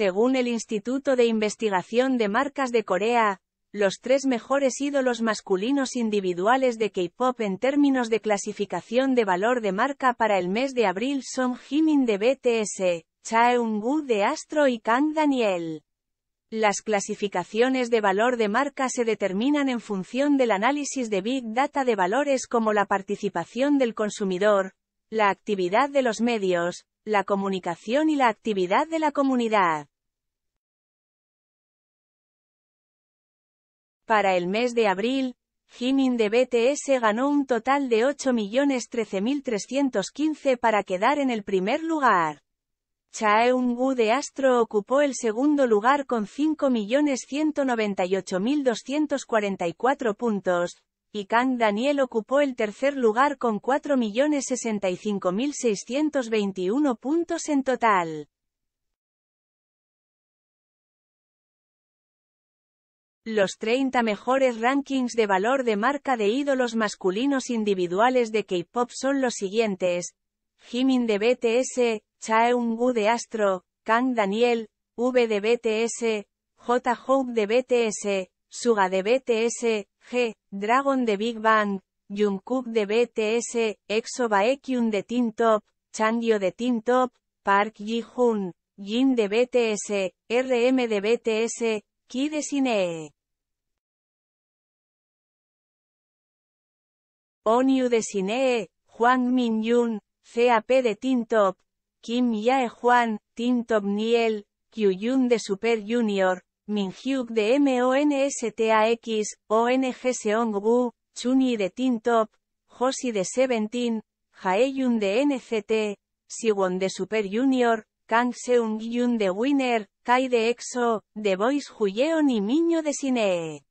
Según el Instituto de Investigación de Marcas de Corea, los tres mejores ídolos masculinos individuales de K-pop en términos de clasificación de valor de marca para el mes de abril son Jimin de BTS, Chaeungu de Astro y Kang Daniel. Las clasificaciones de valor de marca se determinan en función del análisis de Big Data de valores como la participación del consumidor, la actividad de los medios, la comunicación y la actividad de la comunidad. Para el mes de abril, Jimin de BTS ganó un total de 8.013.315 para quedar en el primer lugar. Chaeung-woo de Astro ocupó el segundo lugar con 5.198.244 puntos, Kang Daniel ocupó el tercer lugar con 4.065.621 puntos en total. Los 30 mejores rankings de valor de marca de ídolos masculinos individuales de K-pop son los siguientes: Jimin de BTS, Chaeung-woo de Astro, Kang Daniel, V de BTS, J Hope de BTS, Suga de BTS, G, Dragon de Big Bang, Jungkook de BTS, EXO Baekhyun de Tin Top, de Tin Top, Park Ji-hoon, Jin de BTS, RM de BTS, Ki de Sinee. Onyu de Sinee, Juan Min Yun, CAP de Tin Top, Kim Yae Juan, Top Niel, Yun de Super Junior, Minhyuk de X, ONG Seonggu, Chuni de Teen Top, Josi de Seventeen, Jaeyun de NCT, Siwon de Super Junior, Kang Seung Yun de Winner, Kai de EXO, The Voice Huyeon y Miño de Cine.